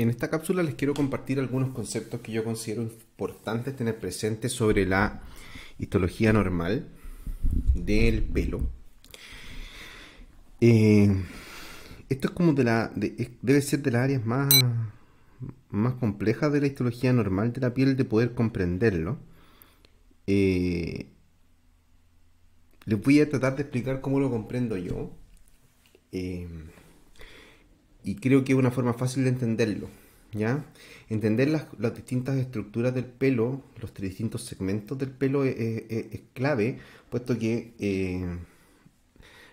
En esta cápsula les quiero compartir algunos conceptos que yo considero importantes tener presentes sobre la histología normal del pelo. Eh, esto es como de la. debe ser de las áreas más, más complejas de la histología normal de la piel de poder comprenderlo. Eh, les voy a tratar de explicar cómo lo comprendo yo. Eh, y creo que es una forma fácil de entenderlo. ¿ya? Entender las, distintas estructuras del pelo, los tres distintos segmentos del pelo es, clave, puesto que eh,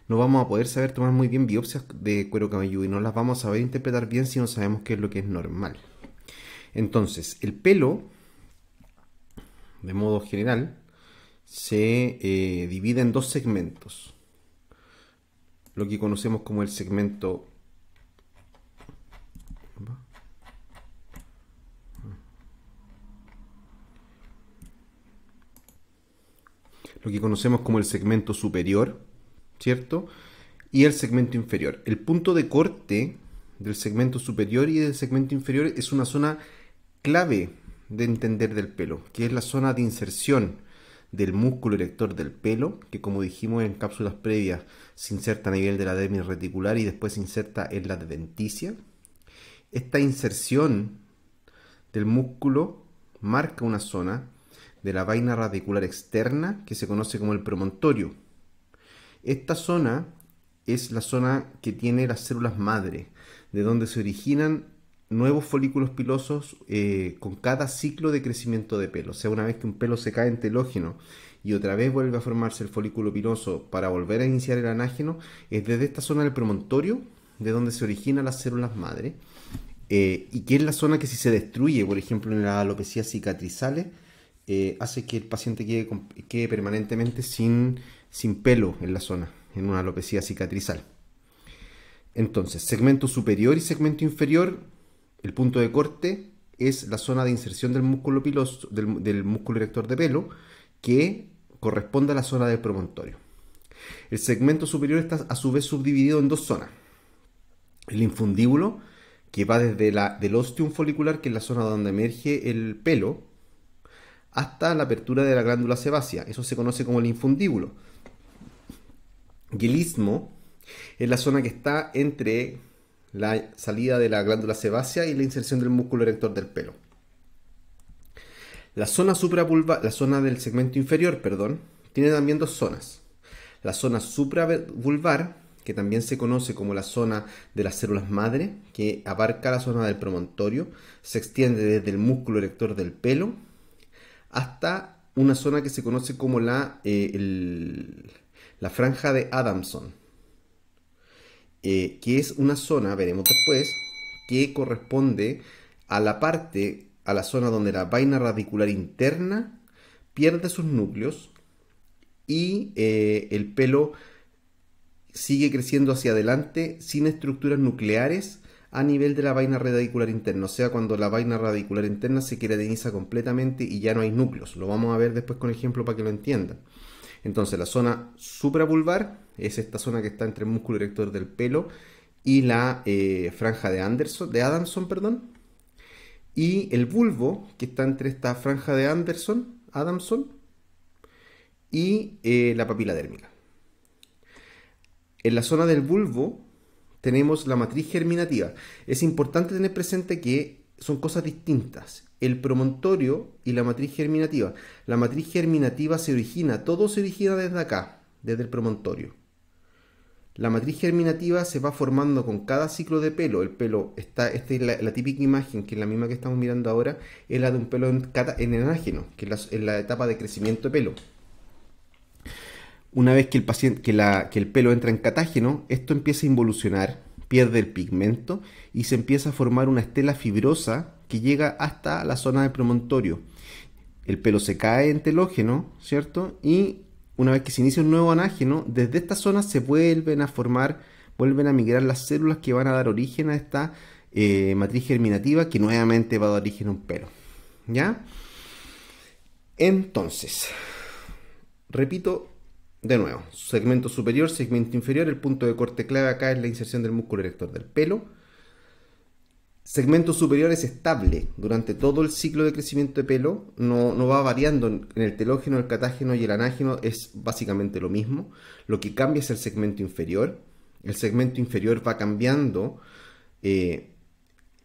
no vamos a poder saber tomar muy bien biopsias de cuero cabelludo y no las vamos a saber interpretar bien si no sabemos qué es lo que es normal. Entonces, el pelo, de modo general, se eh, divide en dos segmentos. Lo que conocemos como el segmento lo que conocemos como el segmento superior, ¿cierto? Y el segmento inferior. El punto de corte del segmento superior y del segmento inferior es una zona clave de entender del pelo, que es la zona de inserción del músculo erector del pelo, que como dijimos en cápsulas previas, se inserta a nivel de la dermis reticular y después se inserta en la denticia. Esta inserción del músculo marca una zona de la vaina radicular externa que se conoce como el promontorio. Esta zona es la zona que tiene las células madre, de donde se originan nuevos folículos pilosos eh, con cada ciclo de crecimiento de pelo. O sea, una vez que un pelo se cae en telógeno y otra vez vuelve a formarse el folículo piloso para volver a iniciar el anágeno, es desde esta zona del promontorio de donde se originan las células madre eh, y que es la zona que si se destruye, por ejemplo en la alopecia cicatrizales, eh, hace que el paciente quede, quede permanentemente sin, sin pelo en la zona, en una alopecia cicatrizal. Entonces, segmento superior y segmento inferior, el punto de corte es la zona de inserción del músculo piloso, del, músculo erector de pelo, que corresponde a la zona del promontorio. El segmento superior está a su vez subdividido en dos zonas. El infundíbulo, que va desde la, del ostium folicular, que es la zona donde emerge el pelo, hasta la apertura de la glándula sebácea. Eso se conoce como el infundíbulo. Guilismo es la zona que está entre la salida de la glándula sebácea y la inserción del músculo erector del pelo. La zona la zona del segmento inferior, perdón, tiene también dos zonas. La zona supravulvar, que también se conoce como la zona de las células madre, que abarca la zona del promontorio, se extiende desde el músculo erector del pelo hasta una zona que se conoce como la, eh, la franja de Adamson, eh, que es una zona, veremos después, que corresponde a la parte, a la zona donde la vaina radicular interna pierde sus núcleos y eh, el pelo sigue creciendo hacia adelante sin estructuras nucleares a nivel de la vaina radicular interna, o sea, cuando la vaina radicular interna se queratiniza completamente y ya no hay núcleos. Lo vamos a ver después con ejemplo para que lo entiendan. Entonces, la zona supravulvar es esta zona que está entre el músculo erector del pelo y la eh, franja de Anderson, de Adamson, perdón. Y el bulbo, que está entre esta franja de Anderson, Adamson, y eh, la papila dérmica. En la zona del bulbo tenemos la matriz germinativa. Es importante tener presente que son cosas distintas. El promontorio y la matriz germinativa. La matriz germinativa se origina, todo se origina desde acá, desde el promontorio. La matriz germinativa se va formando con cada ciclo de pelo. El pelo está, esta es la, típica imagen, que es la misma que estamos mirando ahora, es la de un pelo en, en enágeno, que es la etapa de crecimiento de pelo. Una vez que el, paciente, que, la, el pelo entra en catágeno, esto empieza a involucionar, pierde el pigmento y se empieza a formar una estela fibrosa que llega hasta la zona del promontorio. El pelo se cae en telógeno, ¿cierto? Y una vez que se inicia un nuevo anágeno, desde esta zona se vuelven a formar, vuelven a migrar las células que van a dar origen a esta eh, matriz germinativa que nuevamente va a dar origen a un pelo. ¿Ya? Entonces, repito de nuevo, segmento superior, segmento inferior, el punto de corte clave acá es la inserción del músculo erector del pelo. Segmento superior es estable durante todo el ciclo de crecimiento de pelo, no, va variando en el telógeno, el catágeno y el anágeno, es básicamente lo mismo. Lo que cambia es el segmento inferior. El segmento inferior va cambiando eh,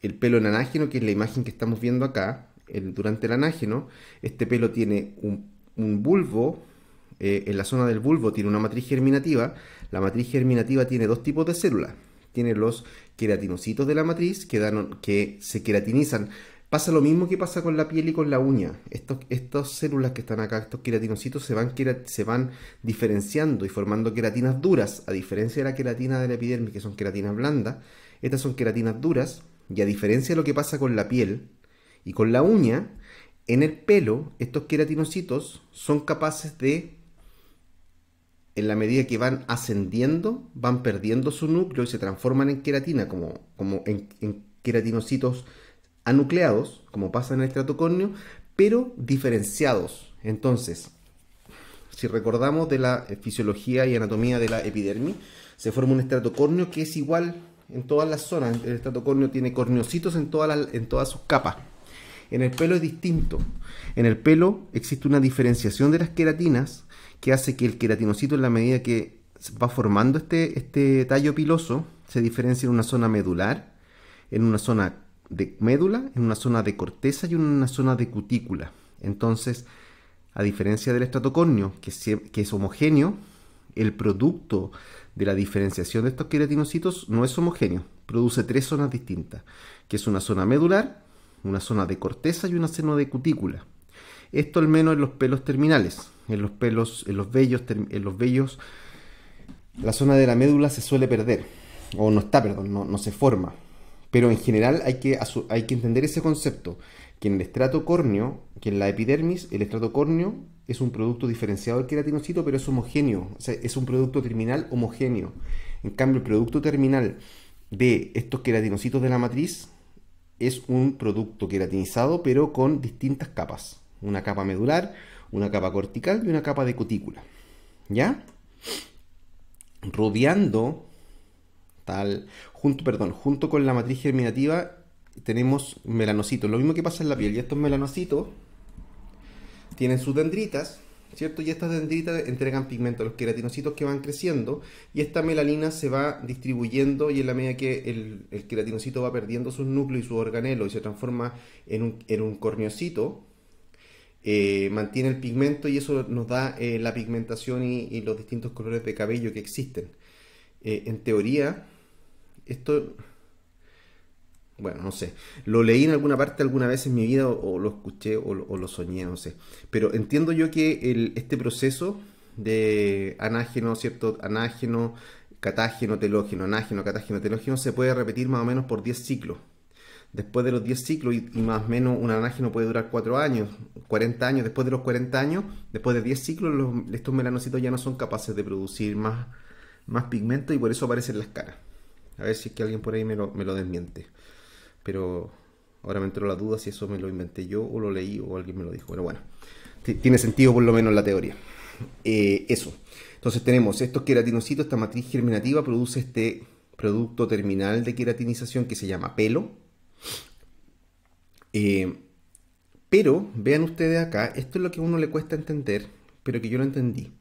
el pelo en anágeno, que es la imagen que estamos viendo acá. durante el anágeno, este pelo tiene un, un bulbo eh, en la zona del bulbo tiene una matriz germinativa. La matriz germinativa tiene dos tipos de células. Tiene los queratinocitos de la matriz que, que se queratinizan. Pasa lo mismo que pasa con la piel y con la uña. Estos, estas células que están acá, estos queratinocitos, se van, se van diferenciando y formando queratinas duras, a diferencia de la queratina de la epidermis, que son queratinas blandas. Estas son queratinas duras, y a diferencia de lo que pasa con la piel y con la uña, en el pelo estos queratinocitos son capaces de en la medida que van ascendiendo, van perdiendo su núcleo y se transforman en queratina, como, como en, queratinocitos anucleados, como pasa en el estratocornio, pero diferenciados. Entonces, si recordamos de la eh, fisiología y anatomía de la epidermis, se forma un estratocornio que es igual en todas las zonas. El estratocornio tiene corneocitos en todas, las, en todas sus capas. En el pelo es distinto. En el pelo existe una diferenciación de las queratinas que hace que el queratinocito en la medida que va formando este, este, tallo piloso se diferencia en una zona medular, en una zona de médula, en una zona de corteza y en una zona de cutícula. Entonces, a diferencia del estratocornio, que, que es homogéneo, el producto de la diferenciación de estos queratinocitos no es homogéneo, produce tres zonas distintas, que es una zona medular, una zona de corteza y una zona de cutícula. Esto al menos en los pelos terminales, en los pelos, en los vellos, en los vellos, la zona de la médula se suele perder, o no está, perdón, no, se forma. Pero en general hay que, hay que entender ese concepto, que en el estrato córneo, que en la epidermis, el estrato córneo es un producto diferenciado del queratinocito, pero es homogéneo, es un producto terminal homogéneo. En cambio, el producto terminal de estos queratinocitos de la matriz es un producto queratinizado, pero con distintas capas. Una capa medular, una capa cortical y una capa de cutícula. ¿Ya? Rodeando tal, junto, perdón, junto con la matriz germinativa tenemos melanocitos. Lo mismo que pasa en la piel. Y estos melanocitos tienen sus dendritas, ¿cierto? Y estas dendritas entregan pigmento a los queratinocitos que van creciendo y esta melanina se va distribuyendo y en la medida que el, queratinocito va perdiendo sus núcleos y su organelos y se transforma en un, en un corneocito, eh, mantiene el pigmento y eso nos da eh, la pigmentación y, los distintos colores de cabello que existen. Eh, en teoría, esto, bueno, no sé, lo leí en alguna parte alguna vez en mi vida o, lo escuché o, lo soñé, no sé. Pero entiendo yo que este proceso de anágeno, ¿cierto? Anágeno, catágeno, telógeno, anágeno, catágeno, telógeno se puede repetir más o menos por 10 ciclos después de los 10 ciclos y, más o menos un no puede durar 4 años, 40 años, después de los 40 años, después de 10 ciclos estos melanocitos ya no son capaces de producir más, más pigmento y por eso aparecen las caras. A ver si es que alguien por ahí me lo, desmiente. Pero ahora me entró la duda si eso me lo inventé yo o lo leí o alguien me lo dijo. Pero bueno, tiene sentido por lo menos la teoría. Eh, eso. Entonces tenemos estos queratinocitos, esta matriz germinativa produce este producto terminal de queratinización que se llama pelo. Eh, pero, vean ustedes acá, esto es lo que a uno le cuesta entender, pero que yo lo entendí.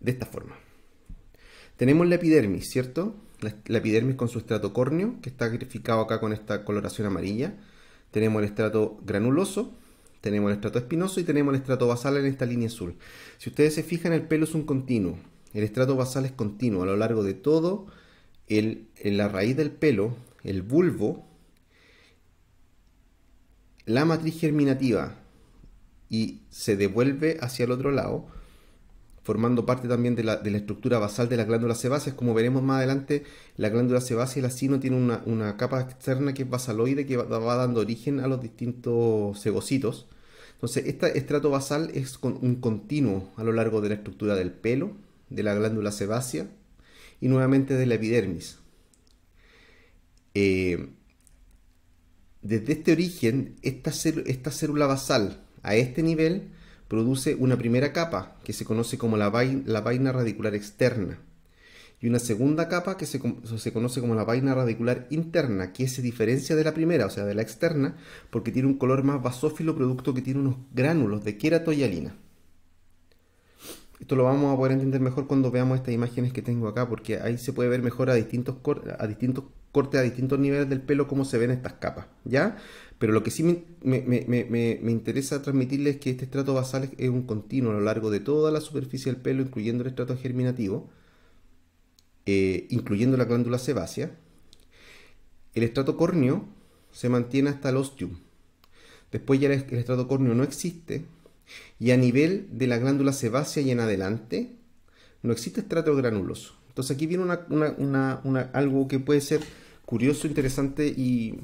De esta forma. Tenemos la epidermis, ¿cierto? La, epidermis con su estrato córneo, que está graficado acá con esta coloración amarilla. Tenemos el estrato granuloso, tenemos el estrato espinoso y tenemos el estrato basal en esta línea azul. Si ustedes se fijan, el pelo es un continuo. El estrato basal es continuo a lo largo de todo en la raíz del pelo, el bulbo, la matriz germinativa y se devuelve hacia el otro lado, formando parte también de la, estructura basal de la glándula sebácea. Como veremos más adelante, la glándula sebácea y la sino tiene una, capa externa que es basaloide que va, dando origen a los distintos cebocitos, Entonces, este estrato basal es con, un continuo a lo largo de la estructura del pelo, de la glándula sebácea y nuevamente de la epidermis. Eh, desde este origen, esta, célula basal a este nivel produce una primera capa que se conoce como la, vaina, radicular externa y una segunda capa que se, conoce como la vaina radicular interna, que se diferencia de la primera, o sea, de la externa, porque tiene un color más basófilo producto que tiene unos gránulos de queratoyalina. Esto lo vamos a poder entender mejor cuando veamos estas imágenes que tengo acá, porque ahí se puede ver mejor a distintos, a distintos corte a distintos niveles del pelo, como se ven estas capas, ¿ya? Pero lo que sí me, interesa transmitirles es que este estrato basal es un continuo a lo largo de toda la superficie del pelo, incluyendo el estrato germinativo, eh, incluyendo la glándula sebácea. El estrato córneo se mantiene hasta el ostium. Después ya el estrato córneo no existe. Y a nivel de la glándula sebácea y en adelante, no existe estrato granuloso. Entonces aquí viene algo que puede ser curioso, interesante y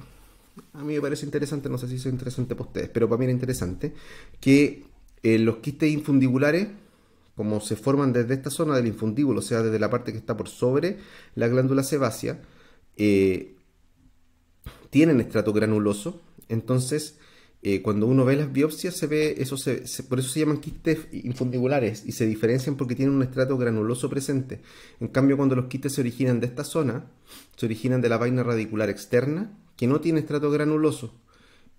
a mí me parece interesante, no sé si es interesante para ustedes, pero para mí era interesante, que eh, los quistes infundibulares, como se forman desde esta zona del infundíbulo, o sea, desde la parte que está por sobre la glándula sebácea, eh, tienen estrato granuloso, entonces eh, cuando uno ve las biopsias se ve, eso se, por eso se llaman quistes infundibulares y se diferencian porque tienen un estrato granuloso presente. En cambio, cuando los quistes se originan de esta zona, se originan de la vaina radicular externa, que no tiene estrato granuloso.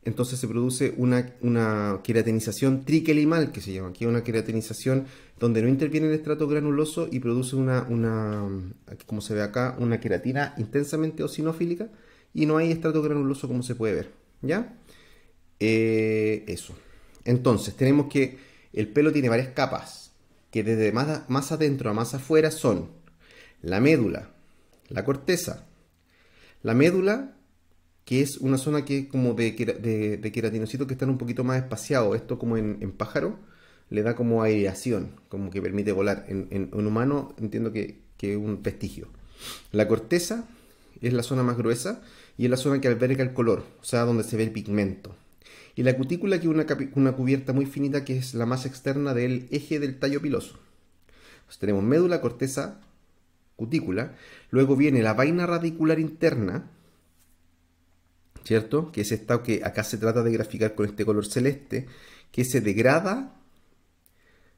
Entonces se produce una, una queratinización triquelimal, que se llama aquí, una queratinización donde no interviene el estrato granuloso y produce una, como se ve acá, una queratina intensamente osinofílica y no hay estrato granuloso como se puede ver. ¿Ya? Eh, eso. Entonces, tenemos que el pelo tiene varias capas, que desde más, más adentro a más afuera son la médula, la corteza. La médula, que es una zona que como de, de, queratinocitos que están un poquito más espaciados, esto como en, pájaro, le da como aireación, como que permite volar. En, un humano entiendo que, que es un vestigio. La corteza es la zona más gruesa y es la zona que alberga el color, o sea, donde se ve el pigmento y la cutícula que una, una cubierta muy finita que es la más externa del eje del tallo piloso. Entonces tenemos médula, corteza, cutícula, luego viene la vaina radicular interna, ¿cierto? Que es esta que acá se trata de graficar con este color celeste, que se degrada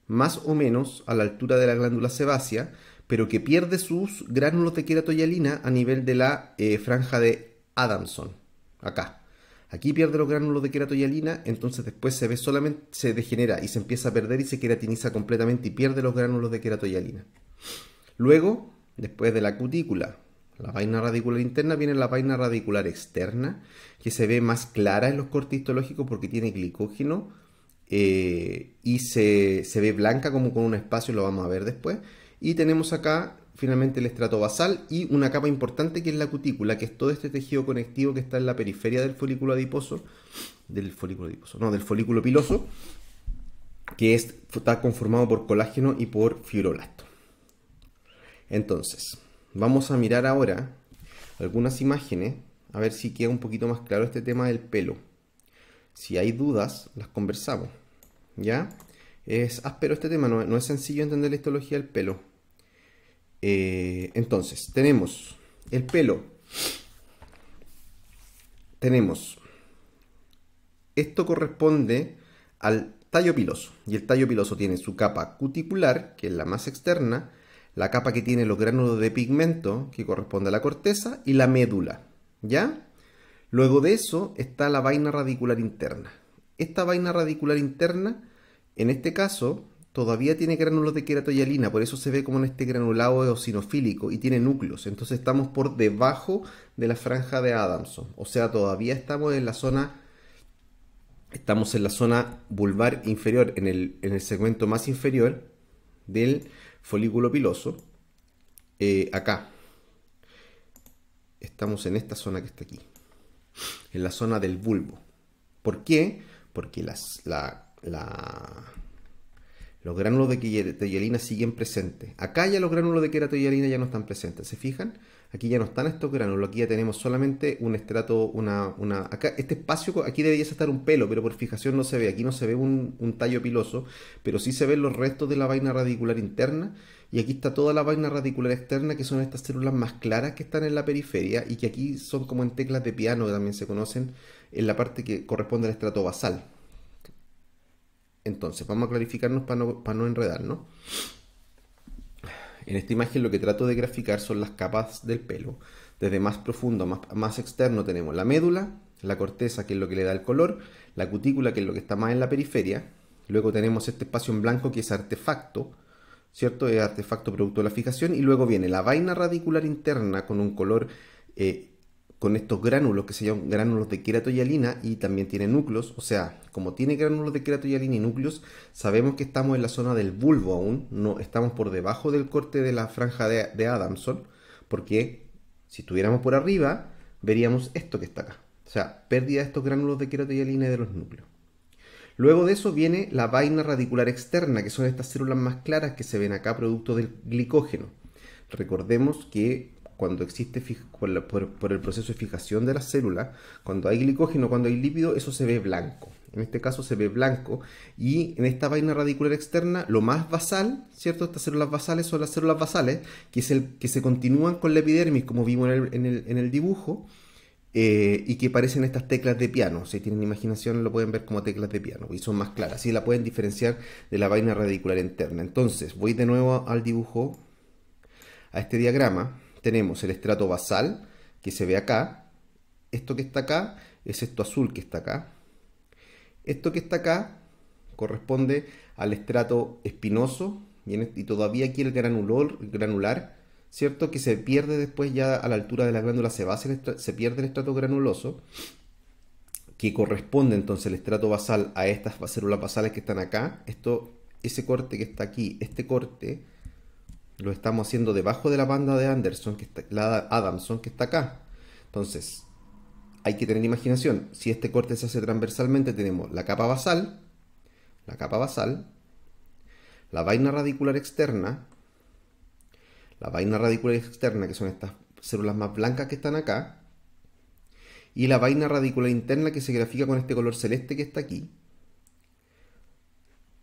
más o menos a la altura de la glándula sebácea, pero que pierde sus gránulos de queratoyalina a nivel de la eh, franja de Adamson, acá. Aquí pierde los gránulos de queratoyalina, entonces después se ve solamente, se degenera y se empieza a perder y se queratiniza completamente y pierde los gránulos de queratoyalina. Luego, después de la cutícula, la vaina radicular interna, viene la vaina radicular externa, que se ve más clara en los cortes histológicos porque tiene glicógeno eh, y se, se ve blanca como con un espacio, lo vamos a ver después. Y tenemos acá finalmente el estrato basal y una capa importante que es la cutícula, que es todo este tejido conectivo que está en la periferia del folículo adiposo, del folículo adiposo, no, del folículo piloso, que está conformado por colágeno y por fibroblasto. Entonces, vamos a mirar ahora algunas imágenes, a ver si queda un poquito más claro este tema del pelo. Si hay dudas, las conversamos. ¿Ya? Es áspero este tema, no, no es sencillo entender la histología del pelo. Eh, entonces, tenemos el pelo. Tenemos. Esto corresponde al tallo piloso. Y el tallo piloso tiene su capa cuticular, que es la más externa, la capa que tiene los gránulos de pigmento, que corresponde a la corteza, y la médula. ¿Ya? Luego de eso está la vaina radicular interna. Esta vaina radicular interna, en este caso, todavía tiene granulos de queratoyalina, por eso se ve como en este granulado eosinofílico y tiene núcleos. Entonces estamos por debajo de la franja de Adamson, o sea, todavía estamos en la zona estamos en la zona vulvar inferior, en el, segmento más inferior del folículo piloso. Eh, acá. Estamos en esta zona que está aquí. En la zona del bulbo. ¿Por qué? Porque las, la los gránulos de queratoyelina siguen presentes. Acá ya los gránulos de queratoyelina ya no están presentes. ¿Se fijan? Aquí ya no están estos gránulos. Aquí ya tenemos solamente un estrato, una... una acá, este espacio, aquí debería estar un pelo, pero por fijación no se ve. Aquí no se ve un, un tallo piloso, pero sí se ven los restos de la vaina radicular interna. Y aquí está toda la vaina radicular externa, que son estas células más claras que están en la periferia y que aquí son como en teclas de piano, que también se conocen, en la parte que corresponde al estrato basal. Entonces, vamos a clarificarnos para no, enredarnos. En esta imagen lo que trato de graficar son las capas del pelo. Desde más profundo a más, externo tenemos la médula, la corteza que es lo que le da el color, la cutícula que es lo que está más en la periferia, luego tenemos este espacio en blanco que es artefacto, ¿cierto? Es artefacto producto de la fijación y luego viene la vaina radicular interna con un color eh, con estos gránulos que se llaman gránulos de queratoyalina y también tiene núcleos, o sea, como tiene gránulos de queratoyalina y núcleos, sabemos que estamos en la zona del bulbo aún, no estamos por debajo del corte de la franja de, de Adamson, porque si estuviéramos por arriba, veríamos esto que está acá, o sea, pérdida de estos gránulos de queratoyalina y de los núcleos. Luego de eso viene la vaina radicular externa, que son estas células más claras que se ven acá producto del glicógeno. Recordemos que cuando existe por, el proceso de fijación de las células, cuando hay glicógeno, cuando hay lípido, eso se ve blanco. En este caso se ve blanco y en esta vaina radicular externa, lo más basal, ¿cierto? Estas células basales son las células basales que, se continúan con la epidermis, como vimos en el, dibujo, eh, y que parecen estas teclas de piano. Si tienen imaginación lo pueden ver como teclas de piano y son más claras. Así la pueden diferenciar de la vaina radicular interna. Entonces, voy de nuevo al dibujo, a este diagrama tenemos el estrato basal, que se ve acá. Esto que está acá es esto azul que está acá. Esto que está acá corresponde al estrato espinoso y todavía aquí el granular, granular, ¿cierto? Que se pierde después ya a la altura de la glándula se se, se pierde el estrato granuloso, que corresponde entonces el estrato basal a estas células basales que están acá. Esto, ese corte que está aquí, este corte, lo estamos haciendo debajo de la banda de Anderson, que está, la Adamson, que está acá. Entonces, hay que tener imaginación. Si este corte se hace transversalmente, tenemos la capa basal, la capa basal, la vaina radicular externa, la vaina radicular externa, que son estas células más blancas que están acá, y la vaina radicular interna que se grafica con este color celeste que está aquí,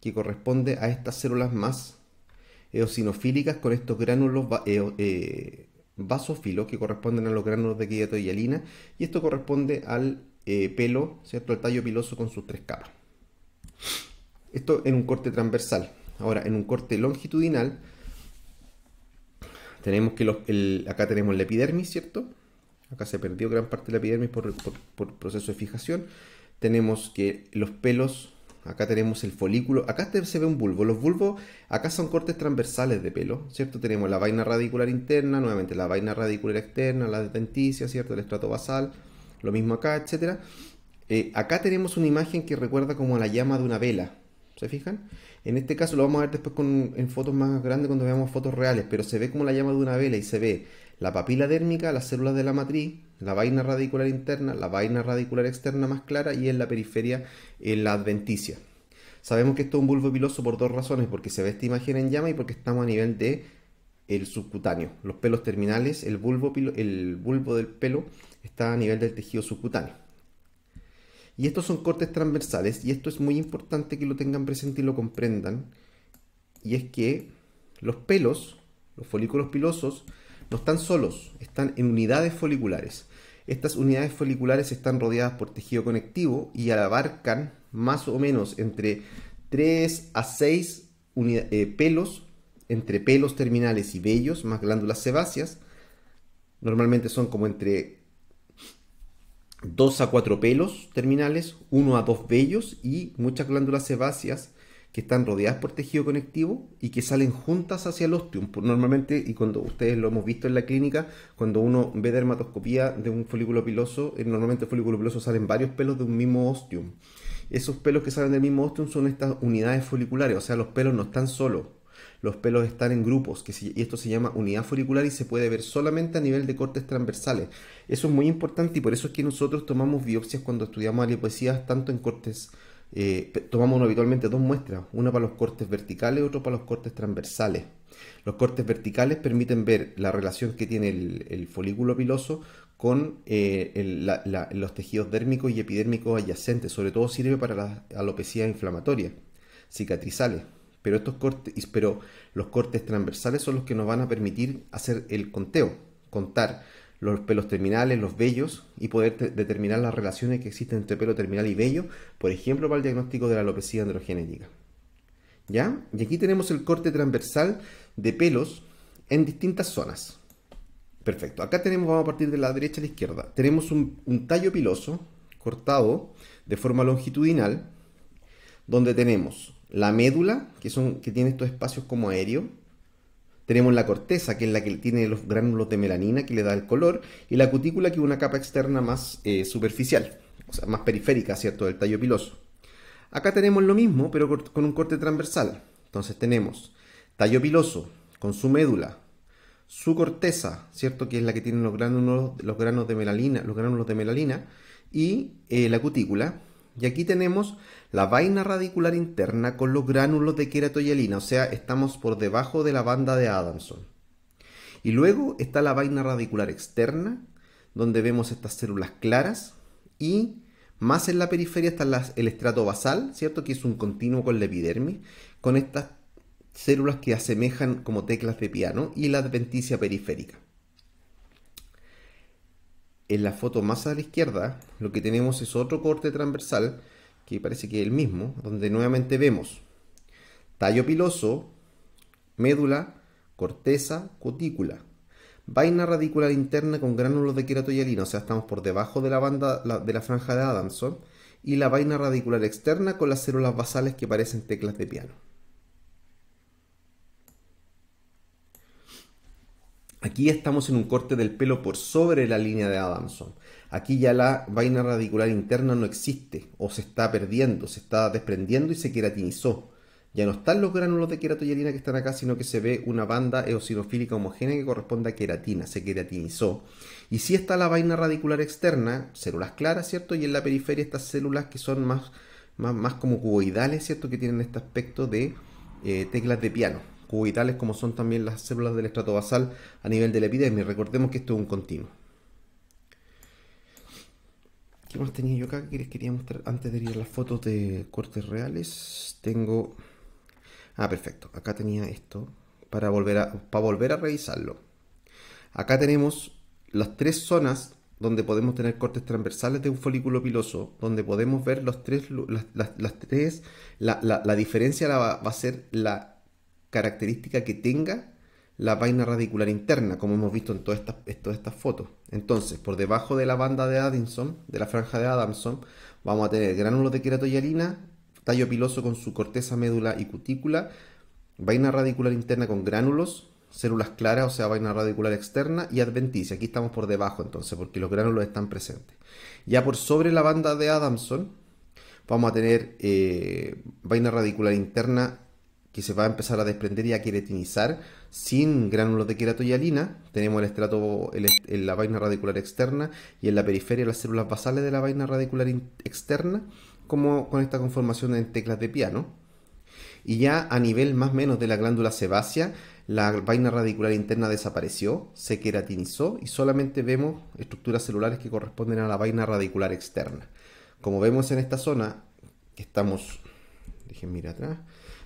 que corresponde a estas células más eosinofílicas con estos gránulos vasófilos eh, eh, que corresponden a los gránulos de quieto y alina, y esto corresponde al eh, pelo, ¿cierto? El tallo piloso con sus tres capas. Esto en un corte transversal. Ahora, en un corte longitudinal, tenemos que los, acá tenemos la epidermis, ¿cierto? Acá se perdió gran parte de la epidermis por proceso de fijación. Tenemos que los pelos Acá tenemos el folículo. Acá se ve un bulbo. Los bulbos acá son cortes transversales de pelo, ¿cierto? Tenemos la vaina radicular interna, nuevamente la vaina radicular externa, la denticias, ¿cierto? El estrato basal, lo mismo acá, etc. Eh, acá tenemos una imagen que recuerda como a la llama de una vela. ¿Se fijan? En este caso lo vamos a ver después en fotos más grandes cuando veamos fotos reales, pero se ve como la llama de una vela y se ve la papila dérmica, las células de la matriz, la vaina radicular interna, la vaina radicular externa más clara y en la periferia en la adventicia. Sabemos que esto es un bulbo piloso por dos razones, porque se ve esta imagen en llama y porque estamos a nivel de el subcutáneo. Los pelos terminales, el bulbo, el bulbo del pelo está a nivel del tejido subcutáneo. Y estos son cortes transversales y esto es muy importante que lo tengan presente y lo comprendan. Y es que los pelos, los folículos pilosos, no están solos, están en unidades foliculares. Estas unidades foliculares están rodeadas por tejido conectivo y abarcan más o menos entre 3 a 6 eh, pelos, entre pelos terminales y vellos, más glándulas sebáceas. Normalmente son como entre 2 a 4 pelos terminales, 1 a 2 vellos y muchas glándulas sebáceas que están rodeadas por tejido conectivo y que salen juntas hacia el ostium. Normalmente, y cuando ustedes lo hemos visto en la clínica, cuando uno ve dermatoscopía de un folículo piloso, eh, normalmente el folículo piloso salen varios pelos de un mismo ostium. Esos pelos que salen del mismo ostium son estas unidades foliculares, o sea, los pelos no están solos. Los pelos están en grupos, que y esto se llama unidad folicular y se puede ver solamente a nivel de cortes transversales. Eso es muy importante y por eso es que nosotros tomamos biopsias cuando estudiamos alipoesías tanto en cortes eh, tomamos habitualmente dos muestras, una para los cortes verticales y otra para los cortes transversales. Los cortes verticales permiten ver la relación que tiene el, folículo piloso con eh, los tejidos dérmicos y epidérmicos adyacentes, sobre todo sirve para la alopecia inflamatoria cicatrizales. Pero, estos cortes, pero los cortes transversales son los que nos van a permitir hacer el conteo, contar los pelos terminales, los vellos y poder determinar las relaciones que existen entre pelo terminal y vello, por ejemplo, para el diagnóstico de la alopecia androgenética. ¿Ya? Y aquí tenemos el corte transversal de pelos en distintas zonas. Perfecto. Acá tenemos, vamos a partir de la derecha a la izquierda. Tenemos un, un tallo piloso cortado de forma longitudinal, donde tenemos la médula, que, que tiene estos espacios como aéreo, tenemos la corteza, que es la que tiene los gránulos de melanina que le da el color, y la cutícula, que es una capa externa más eh, superficial, o sea, más periférica, ¿cierto?, del tallo piloso. Acá tenemos lo mismo, pero con un corte transversal. Entonces tenemos tallo piloso con su médula, su corteza, ¿cierto?, que es la que tiene los gránulos, los granos de melanina, los gránulos de melanina, y eh, la cutícula, y aquí tenemos la vaina radicular interna con los gránulos de queratoyelina, o sea, estamos por debajo de la banda de Adamson. Y luego está la vaina radicular externa, donde vemos estas células claras y más en la periferia está el estrato basal, ¿cierto? Que es un continuo con la epidermis, con estas células que asemejan como teclas de piano y la adventicia periférica en la foto más a la izquierda, lo que tenemos es otro corte transversal, que parece que es el mismo, donde nuevamente vemos tallo piloso, médula, corteza, cutícula. Vaina radicular interna con gránulos de queratoyalina, o sea, estamos por debajo de la banda de la franja de Adamson, y la vaina radicular externa con las células basales que parecen teclas de piano. Aquí estamos en un corte del pelo por sobre la línea de Adamson. Aquí ya la vaina radicular interna no existe o se está perdiendo, se está desprendiendo y se queratinizó. Ya no están los gránulos de queratoyelina que están acá, sino que se ve una banda eosinofílica homogénea que corresponde a queratina, se queratinizó. Y sí está la vaina radicular externa, células claras, ¿cierto? Y en la periferia estas células que son más, más, como cuboidales, ¿cierto? Que tienen este aspecto de eh, teclas de piano cubitales como son también las células del estrato basal a nivel de la epidermis. Recordemos que esto es un continuo. ¿Qué más tenía yo acá que les quería mostrar antes de ir a las fotos de cortes reales? Tengo... Ah, perfecto. Acá tenía esto para volver a, para volver a revisarlo. Acá tenemos las tres zonas donde podemos tener cortes transversales de un folículo piloso, donde podemos ver los tres, las, tres la, diferencia va a ser la característica que tenga la vaina radicular interna, como hemos visto en todas estas, fotos. Entonces, por debajo de la banda de Addison, de la franja de Adamson, vamos a tener gránulos de queratoyalina, tallo piloso con su corteza médula y cutícula, vaina radicular interna con gránulos, células claras, o sea, vaina radicular externa y adventicia. Aquí estamos por debajo entonces, porque los gránulos están presentes. Ya por sobre la banda de Adamson, vamos a tener eh, vaina radicular interna que se va a empezar a desprender y a queratinizar sin gránulos de queratoyalina. Tenemos el estrato en la vaina radicular externa y en la periferia las células basales de la vaina radicular externa, como con esta conformación en teclas de piano. Y ya a nivel más o menos de la glándula sebácea, la vaina radicular interna desapareció, se queratinizó y solamente vemos estructuras celulares que corresponden a la vaina radicular externa. Como vemos en esta zona, estamos, dejen mirar atrás,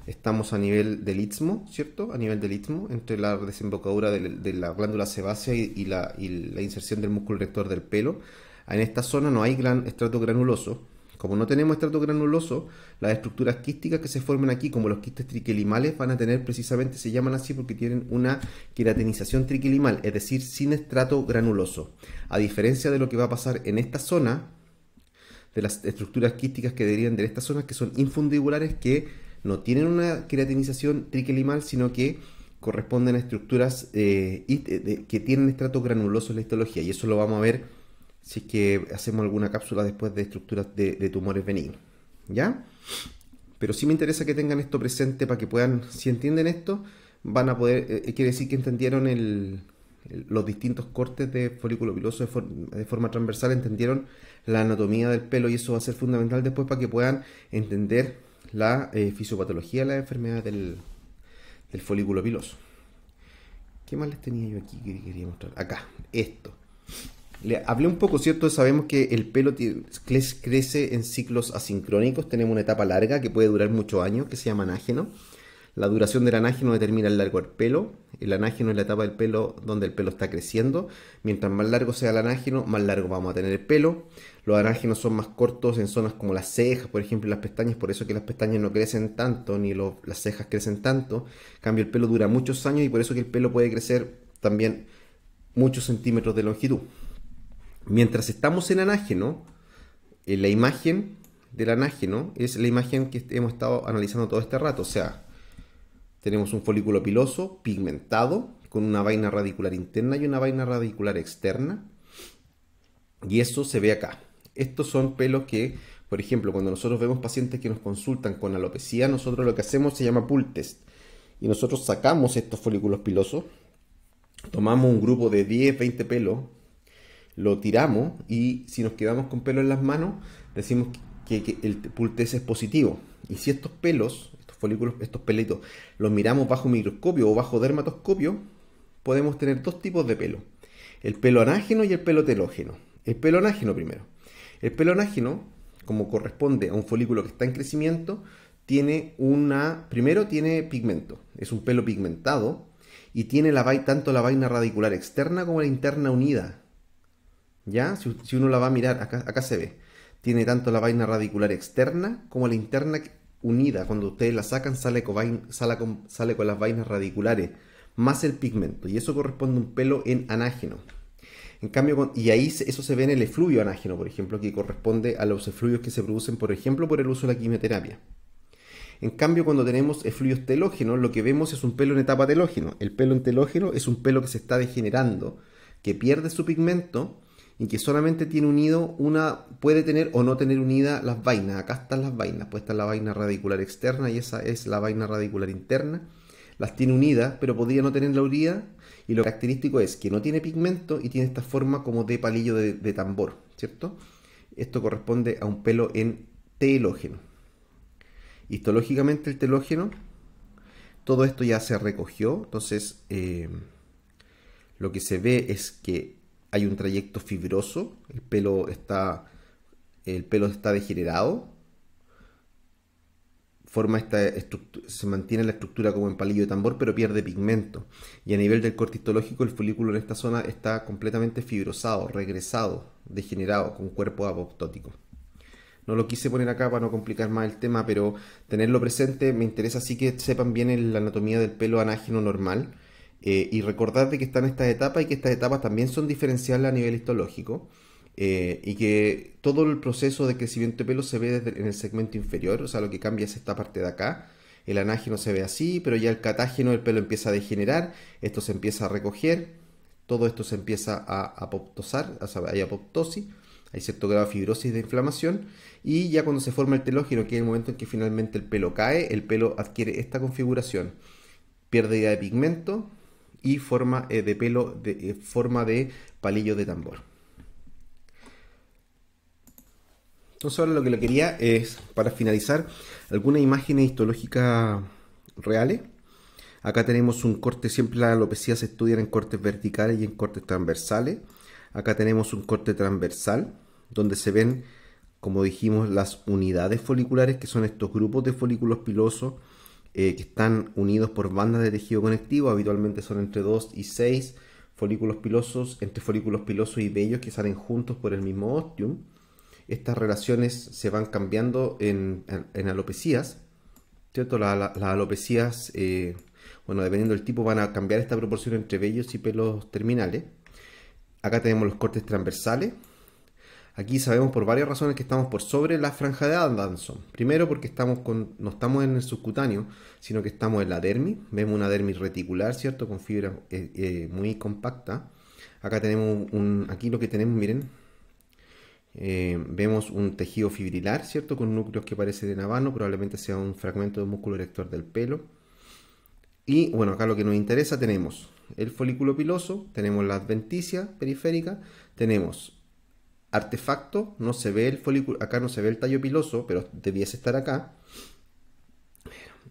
estamos a nivel del istmo, ¿cierto? A nivel del istmo, entre la desembocadura de, la glándula sebácea y, la, inserción del músculo rector del pelo. En esta zona no hay estrato granuloso. Como no tenemos estrato granuloso, las estructuras quísticas que se forman aquí, como los quistes triquilimales, van a tener precisamente, se llaman así porque tienen una queratinización triquilimal, es decir, sin estrato granuloso. A diferencia de lo que va a pasar en esta zona, de las estructuras quísticas que derivan de esta zona, que son infundibulares, que no tienen una creatinización triquelimal, sino que corresponden a estructuras eh, eh, que tienen estrato granuloso en la histología. Y eso lo vamos a ver si es que hacemos alguna cápsula después de estructuras de, tumores benignos. ¿Ya? Pero sí me interesa que tengan esto presente para que puedan, si entienden esto, van a poder, eh, quiere decir que entendieron los distintos cortes de folículo piloso de, de, forma transversal, entendieron la anatomía del pelo y eso va a ser fundamental después para que puedan entender la eh, fisiopatología de enfermedad del, del folículo piloso. ¿Qué más les tenía yo aquí que quería mostrar? Acá, esto. Le hablé un poco, ¿cierto? Sabemos que el pelo crece en ciclos asincrónicos. Tenemos una etapa larga que puede durar muchos años, que se llama anágeno la duración del anágeno determina el largo del pelo. El anágeno es la etapa del pelo donde el pelo está creciendo. Mientras más largo sea el anágeno, más largo vamos a tener el pelo. Los anágenos son más cortos en zonas como las cejas, por ejemplo, las pestañas. Por eso que las pestañas no crecen tanto, ni las cejas crecen tanto. cambio, el pelo dura muchos años y por eso que el pelo puede crecer también muchos centímetros de longitud. Mientras estamos en anágeno, eh, la imagen del anágeno es la imagen que hemos estado analizando todo este rato. O sea, tenemos un folículo piloso pigmentado con una vaina radicular interna y una vaina radicular externa. Y eso se ve acá. Estos son pelos que, por ejemplo, cuando nosotros vemos pacientes que nos consultan con alopecia, nosotros lo que hacemos se llama pull test. Y nosotros sacamos estos folículos pilosos, tomamos un grupo de 10, 20 pelos, lo tiramos y si nos quedamos con pelo en las manos, decimos que, que el pull test es positivo. Y si estos pelos folículos, estos pelitos, los miramos bajo microscopio o bajo dermatoscopio, podemos tener dos tipos de pelo. El pelo anágeno y el pelo telógeno. El pelo anágeno primero. El pelo anágeno, como corresponde a un folículo que está en crecimiento, tiene una... Primero tiene pigmento. Es un pelo pigmentado y tiene la, tanto la vaina radicular externa como la interna unida. ¿Ya? Si, uno la va a mirar, acá se ve tiene tanto la vaina radicular externa como la interna unida, cuando ustedes la sacan, sale con, con, sale con las vainas radiculares, más el pigmento, y eso corresponde a un pelo en anágeno. En cambio, y ahí eso se ve en el efluvio anágeno, por ejemplo, que corresponde a los efluvios que se producen, por ejemplo, por el uso de la quimioterapia. En cambio, cuando tenemos efluvios telógenos, lo que vemos es un pelo en etapa telógeno. El pelo en telógeno es un pelo que se está degenerando, que pierde su pigmento y que solamente tiene unido una, puede tener o no tener unida las vainas. Acá están las vainas, pues está la vaina radicular externa y esa es la vaina radicular interna. Las tiene unidas, pero podría no tener la unida. Y lo característico es que no tiene pigmento y tiene esta forma como de palillo de, tambor, ¿cierto? Esto corresponde a un pelo en telógeno. Histológicamente el telógeno, todo esto ya se recogió, entonces eh, lo que se ve es que hay un trayecto fibroso, el pelo está, el pelo está degenerado, forma esta se mantiene la estructura como en palillo de tambor, pero pierde pigmento. Y a nivel del cortistológico, el folículo en esta zona está completamente fibrosado, regresado, degenerado, con cuerpo apoptótico. No lo quise poner acá para no complicar más el tema, pero tenerlo presente me interesa así que sepan bien la anatomía del pelo anágeno normal eh, y recordar que están estas etapas y que estas etapas también son diferenciales a nivel histológico. Eh, y que todo el proceso de crecimiento de pelo se ve en el segmento inferior, o sea, lo que cambia es esta parte de acá. El anágeno se ve así, pero ya el catágeno del pelo empieza a degenerar, esto se empieza a recoger, todo esto se empieza a apoptosar, hay apoptosis, hay cierto grado de fibrosis de inflamación, y ya cuando se forma el telógeno, que es el momento en que finalmente el pelo cae, el pelo adquiere esta configuración, pierde ya de pigmento, y forma eh, de pelo, de, eh, forma de palillo de tambor. Entonces ahora lo que le quería es, para finalizar, algunas imágenes histológicas reales. Acá tenemos un corte, siempre la alopecia se estudia en cortes verticales y en cortes transversales. Acá tenemos un corte transversal, donde se ven, como dijimos, las unidades foliculares, que son estos grupos de folículos pilosos eh, que están unidos por bandas de tejido conectivo, habitualmente son entre 2 y 6 folículos pilosos, entre folículos pilosos y vellos que salen juntos por el mismo ostium. Estas relaciones se van cambiando en, en, alopecias, ¿cierto? las alopecias, eh, bueno, dependiendo del tipo, van a cambiar esta proporción entre vellos y pelos terminales. Acá tenemos los cortes transversales, Aquí sabemos por varias razones que estamos por sobre la franja de Adamson. Primero porque estamos no estamos en el subcutáneo, sino que estamos en la dermis. Vemos una dermis reticular, ¿cierto? Con fibra eh, eh, muy compacta. Acá tenemos un, aquí lo que tenemos, miren, eh, vemos un tejido fibrilar, ¿cierto? Con núcleos que parece de navano, probablemente sea un fragmento de músculo erector del pelo. Y bueno, acá lo que nos interesa tenemos el folículo piloso, tenemos la adventicia periférica, tenemos artefacto, no se ve el folículo, acá no se ve el tallo piloso, pero debiese estar acá.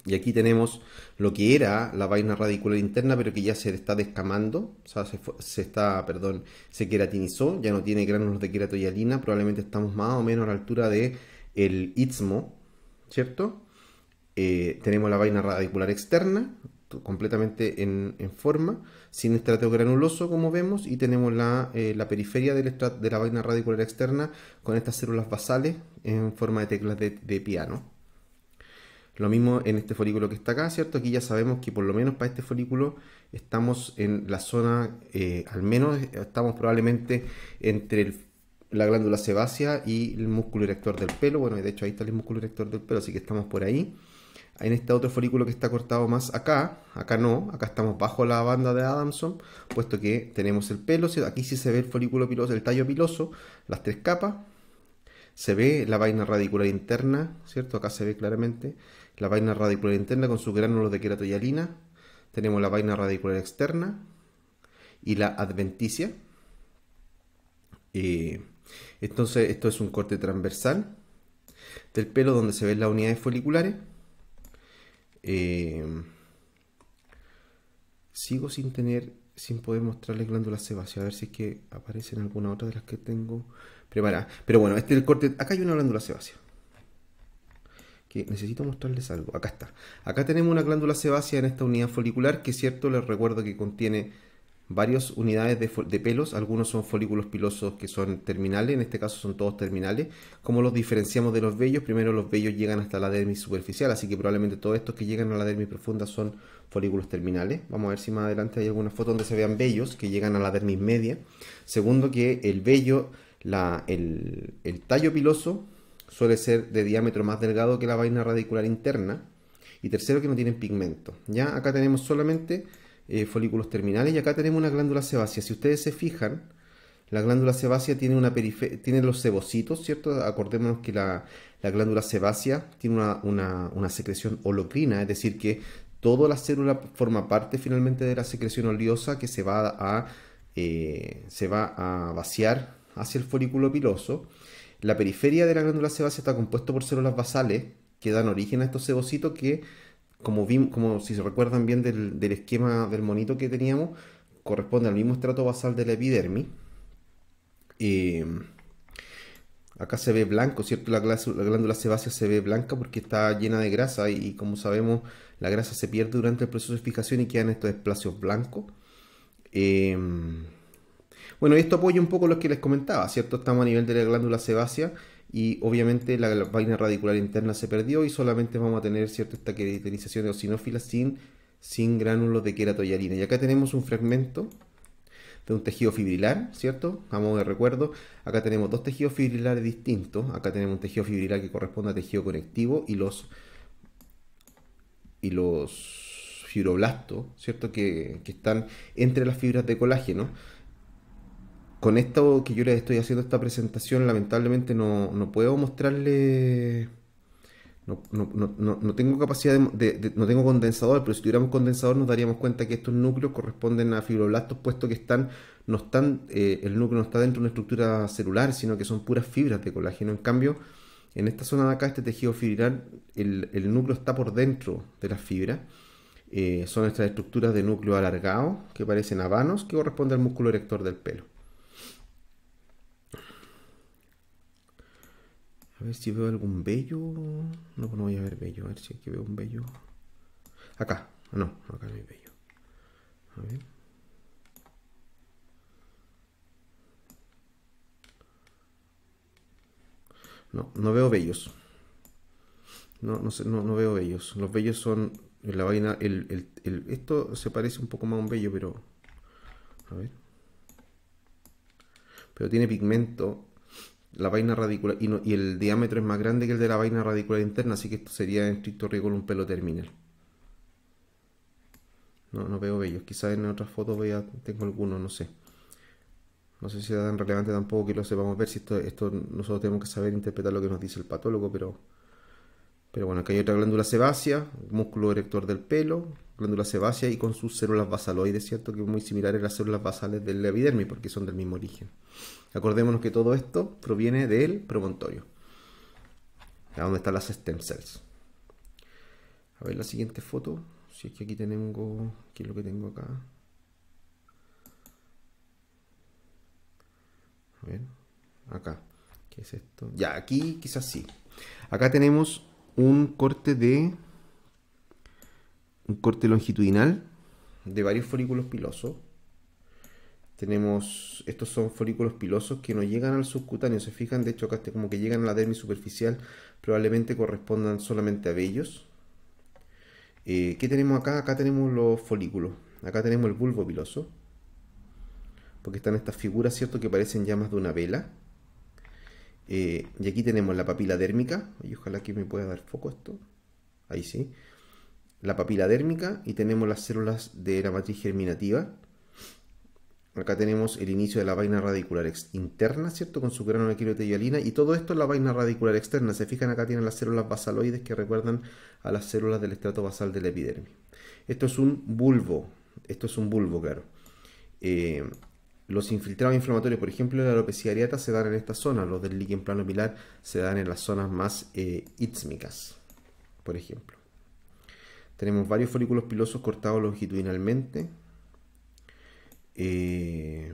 Y aquí tenemos lo que era la vaina radicular interna, pero que ya se está descamando, o sea, se, está, perdón, se queratinizó, ya no tiene gránulos de queratoyalina, probablemente estamos más o menos a la altura de el istmo, ¿cierto? Eh, tenemos la vaina radicular externa, completamente en forma, sin estrato granuloso como vemos, y tenemos la, eh, periferia de la vaina radicular externa con estas células basales en forma de teclas de, piano. Lo mismo en este folículo que está acá, ¿cierto? Aquí ya sabemos que por lo menos para este folículo estamos en la zona, eh, al menos estamos probablemente entre la glándula sebácea y el músculo erector del pelo. Bueno, de hecho ahí está el músculo erector del pelo, así que estamos por ahí en este otro folículo que está cortado más acá, acá no, acá estamos bajo la banda de Adamson, puesto que tenemos el pelo, aquí sí se ve el folículo piloso, el tallo piloso, las tres capas, se ve la vaina radicular interna, ¿cierto? Acá se ve claramente la vaina radicular interna con sus gránulos de queratoyalina, tenemos la vaina radicular externa y la adventicia. Eh, entonces, esto es un corte transversal del pelo donde se ven las unidades foliculares Em, sigo sin tener, sin poder mostrarles glándulas sebáceas. A ver si es que aparecen alguna otra de las que tengo Preparada, Pero bueno, este el corte. Acá hay una glándula sebácea. Que necesito mostrarles algo. Acá está. Acá tenemos una glándula sebácea en esta unidad folicular que, cierto, les recuerdo que contiene varias unidades de, de, pelos, algunos son folículos pilosos que son terminales, en este caso son todos terminales. ¿Cómo los diferenciamos de los vellos? Primero los vellos llegan hasta la dermis superficial, así que probablemente todos estos que llegan a la dermis profunda son folículos terminales. Vamos a ver si más adelante hay alguna foto donde se vean vellos que llegan a la dermis media. Segundo que el vello, el, el tallo piloso suele ser de diámetro más delgado que la vaina radicular interna. Y tercero que no tienen pigmento. Ya acá tenemos solamente eh, folículos terminales y acá tenemos una glándula sebácea. Si ustedes se fijan, la glándula sebácea tiene, una tiene los cebocitos, ¿cierto? Acordémonos que la, glándula sebácea tiene una, secreción holocrina, es decir, que toda la célula forma parte finalmente de la secreción oleosa que se va a, eh, se va a vaciar hacia el folículo piloso. La periferia de la glándula sebácea está compuesta por células basales que dan origen a estos cebocitos que como, como si se recuerdan bien del, esquema del monito que teníamos, corresponde al mismo estrato basal de la epidermis. Eh, acá se ve blanco, ¿cierto? La, la, glándula sebácea se ve blanca porque está llena de grasa y, como sabemos la grasa se pierde durante el proceso de fijación y quedan estos espacios blancos. Eh, bueno, esto apoya un poco lo que les comentaba, ¿cierto? Estamos a nivel de la glándula sebácea y obviamente la, vaina radicular interna se perdió y solamente vamos a tener cierta esta caracterización de osinófila sin, sin gránulos de queratoyarina. Y acá tenemos un fragmento de un tejido fibrilar, ¿cierto? A modo de recuerdo, acá tenemos dos tejidos fibrilares distintos. Acá tenemos un tejido fibrilar que corresponde a tejido conectivo y los y los fibroblastos, ¿cierto? Que, que están entre las fibras de colágeno con esto que yo les estoy haciendo esta presentación, lamentablemente no, puedo mostrarle. No, tengo capacidad de, No tengo condensador, pero si tuviéramos condensador nos daríamos cuenta que estos núcleos corresponden a fibroblastos, puesto que están. No están. Eh, el núcleo no está dentro de una estructura celular, sino que son puras fibras de colágeno. En cambio, en esta zona de acá, este tejido fibrilar, el, el núcleo está por dentro de las fibras. Eh, son estas estructuras de núcleo alargado que parecen habanos que corresponde al músculo erector del pelo. A ver si veo algún bello. No, no voy a ver bello. A ver si aquí veo un bello. Acá. No, acá no hay bello. A ver. No, no veo bellos. No, no, sé, no, veo bellos. Los bellos son la vaina. esto se parece un poco más a un bello, pero. A ver. Pero tiene pigmento la vaina radicular y, el diámetro es más grande que el de la vaina radicular interna, así que esto sería en estricto rigor un pelo terminal. No, no veo bellos, quizás en otras fotos vea, tengo alguno, no sé. No sé si es tan relevante tampoco que lo sepamos ver, si esto, esto nosotros tenemos que saber interpretar lo que nos dice el patólogo, pero... Pero bueno, aquí hay otra glándula sebácea, músculo erector del pelo, glándula sebácea y con sus células basaloides, ¿cierto? Que es muy similar a las células basales del epidermis porque son del mismo origen. Acordémonos que todo esto proviene del promontorio, a donde están las stem cells. A ver la siguiente foto, si es que aquí tengo, ¿qué es lo que tengo acá? A ver, acá, ¿qué es esto? Ya, aquí quizás sí. Acá tenemos un corte de un corte longitudinal de varios folículos pilosos. Tenemos, estos son folículos pilosos que no llegan al subcutáneo, se fijan, de hecho acá como que llegan a la dermis superficial, probablemente correspondan solamente a vellos. Eh, ¿Qué tenemos acá? Acá tenemos los folículos, acá tenemos el bulbo piloso, porque están estas figuras, ¿cierto?, que parecen llamas de una vela. Eh, y aquí tenemos la papila dérmica. Y ojalá que me pueda dar foco esto. Ahí sí. La papila dérmica y tenemos las células de la matriz germinativa. Acá tenemos el inicio de la vaina radicular interna, ¿cierto? Con su grano de quirotellalina. Y todo esto es la vaina radicular externa. Se fijan, acá tienen las células basaloides que recuerdan a las células del estrato basal de la epidermis. Esto es un bulbo. Esto es un bulbo, claro. Eh, los infiltrados inflamatorios, por ejemplo, la alopecia areata se dan en esta zona, los del líquen plano pilar se dan en las zonas más eh, por ejemplo. Tenemos varios folículos pilosos cortados longitudinalmente. Eh,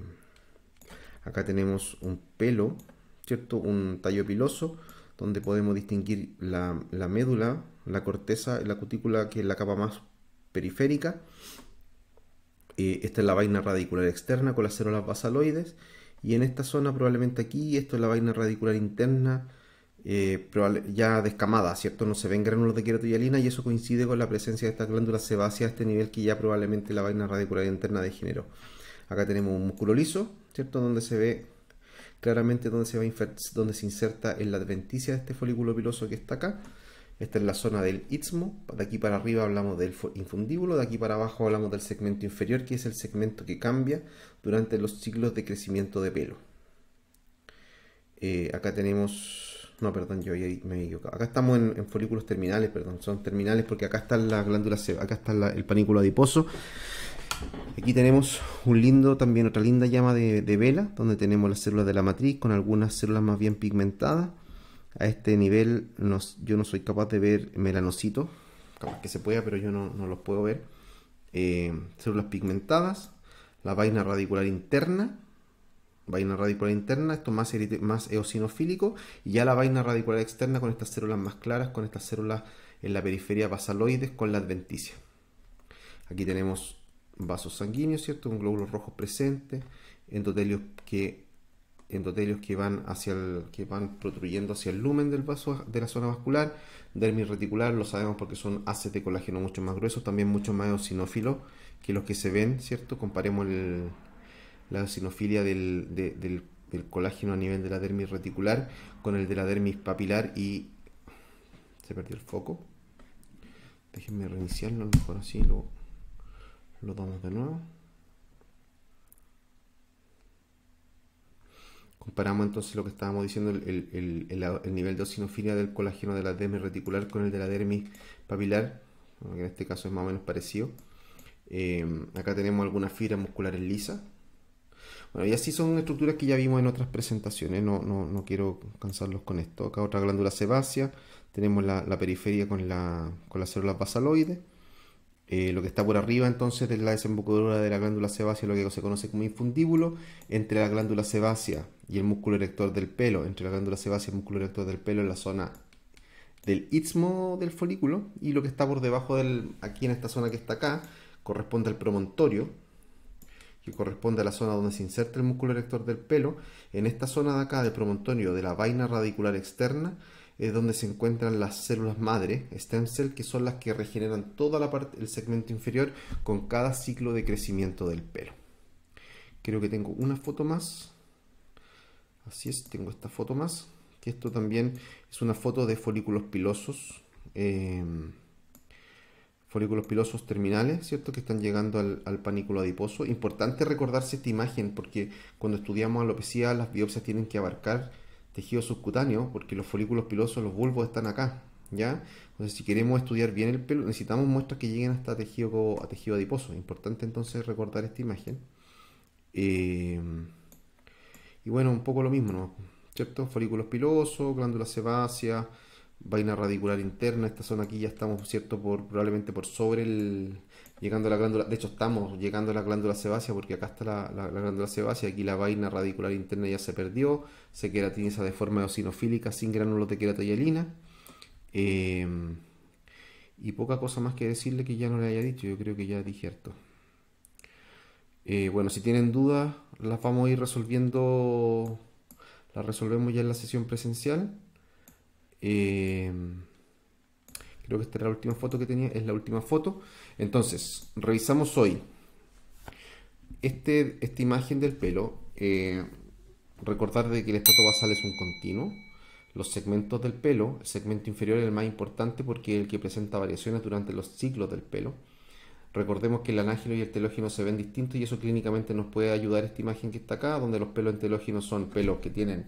acá tenemos un pelo, ¿cierto? Un tallo piloso, donde podemos distinguir la, la médula, la corteza, la cutícula, que es la capa más periférica eh, esta es la vaina radicular externa con las células basaloides. Y en esta zona, probablemente aquí, esto es la vaina radicular interna eh, ya descamada, ¿cierto? No se ven gránulos de queratoyalina y eso coincide con la presencia de esta glándula sebácea a este nivel que ya probablemente la vaina radicular interna degeneró. Acá tenemos un músculo liso, ¿cierto? Donde se ve claramente donde se, donde se inserta en la adventicia de este folículo piloso que está acá. Esta es la zona del istmo. De aquí para arriba hablamos del infundíbulo, de aquí para abajo hablamos del segmento inferior, que es el segmento que cambia durante los ciclos de crecimiento de pelo. Eh, acá tenemos... No, perdón, yo me he equivocado. Acá estamos en, folículos terminales, perdón, son terminales porque acá están las glándulas, acá está el panículo adiposo. Aquí tenemos un lindo, también otra linda llama de, de vela, donde tenemos las células de la matriz con algunas células más bien pigmentadas a este nivel yo no soy capaz de ver melanocitos, capaz que se pueda, pero yo no, los puedo ver. Eh, células pigmentadas, la vaina radicular interna, vaina radicular interna, esto más, más eosinofílico, y ya la vaina radicular externa con estas células más claras, con estas células en la periferia basaloides, con la adventicia. Aquí tenemos vasos sanguíneos, ¿cierto? Un glóbulo rojo presente, endotelios que endotelios que van hacia el, que van protruyendo hacia el lumen del vaso de la zona vascular, dermis reticular, lo sabemos porque son haces de colágeno mucho más gruesos, también mucho más eosinófilos que los que se ven, ¿cierto? Comparemos la eosinofilia del, colágeno a nivel de la dermis reticular con el de la dermis papilar y se perdió el foco. Déjenme reiniciarlo, a lo mejor así lo, lo damos de nuevo. Comparamos entonces lo que estábamos diciendo, el, nivel de osinofilia del colágeno de la dermis reticular con el de la dermis papilar, que en este caso es más o menos parecido. Eh, acá tenemos algunas fibras musculares lisas. Bueno, y así son estructuras que ya vimos en otras presentaciones, no, no, quiero cansarlos con esto. Acá otra glándula sebácea, tenemos la, periferia con, la, con las células basaloides. Eh, lo que está por arriba entonces es la desembocadura de la glándula sebácea, lo que se conoce como infundíbulo, entre la glándula sebácea y el músculo erector del pelo, entre la glándula sebácea y el músculo erector del pelo en la zona del istmo del folículo y lo que está por debajo del, aquí en esta zona que está acá, corresponde al promontorio, que corresponde a la zona donde se inserta el músculo erector del pelo, en esta zona de acá del promontorio de la vaina radicular externa es donde se encuentran las células madre, stem que son las que regeneran toda la parte, el segmento inferior con cada ciclo de crecimiento del pelo. Creo que tengo una foto más. Así es, tengo esta foto más. Que esto también es una foto de folículos pilosos. Em, folículos pilosos terminales, ¿cierto? Que están llegando al, al, panículo adiposo. Importante recordarse esta imagen porque cuando estudiamos alopecia las biopsias tienen que abarcar tejido subcutáneo, porque los folículos pilosos, los bulbos están acá, ¿ya? Entonces, si queremos estudiar bien el pelo, necesitamos muestras que lleguen hasta tejido, a tejido adiposo. Importante entonces recordar esta imagen. Eh, y bueno, un poco lo mismo, ¿no? ¿Cierto? Folículos pilosos, glándulas sebáceas, vaina radicular interna. Esta zona aquí ya estamos, ¿cierto? Por, probablemente por sobre el, llegando a la glándula, de hecho estamos llegando a la glándula sebácea porque acá está la, glándula sebácea, aquí la vaina radicular interna ya se perdió, se queda queratiniza de forma eosinofílica sin gránulos de queratoyelina. Eh, em, y poca cosa más que decirle que ya no le haya dicho, yo creo que ya dije eh, bueno, si tienen dudas, las vamos a ir resolviendo, las resolvemos ya en la sesión presencial. Eh, Creo que esta era la última foto que tenía, es la última foto. Entonces, revisamos hoy este, esta imagen del pelo. Eh, recordar de que el estrato basal es un continuo. Los segmentos del pelo, el segmento inferior es el más importante porque es el que presenta variaciones durante los ciclos del pelo. Recordemos que el anágeno y el telógeno se ven distintos y eso clínicamente nos puede ayudar esta imagen que está acá, donde los pelos entelógenos son pelos que tienen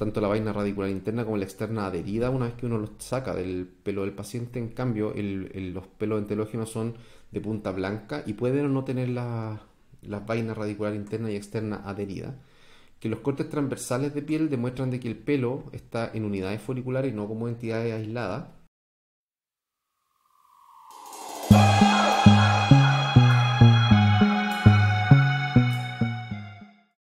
tanto la vaina radicular interna como la externa adherida una vez que uno los saca del pelo del paciente. En cambio, los pelos entelógenos son de punta blanca y pueden o no tener las la vaina radicular interna y externa adherida. Que los cortes transversales de piel demuestran de que el pelo está en unidades foliculares y no como entidades aisladas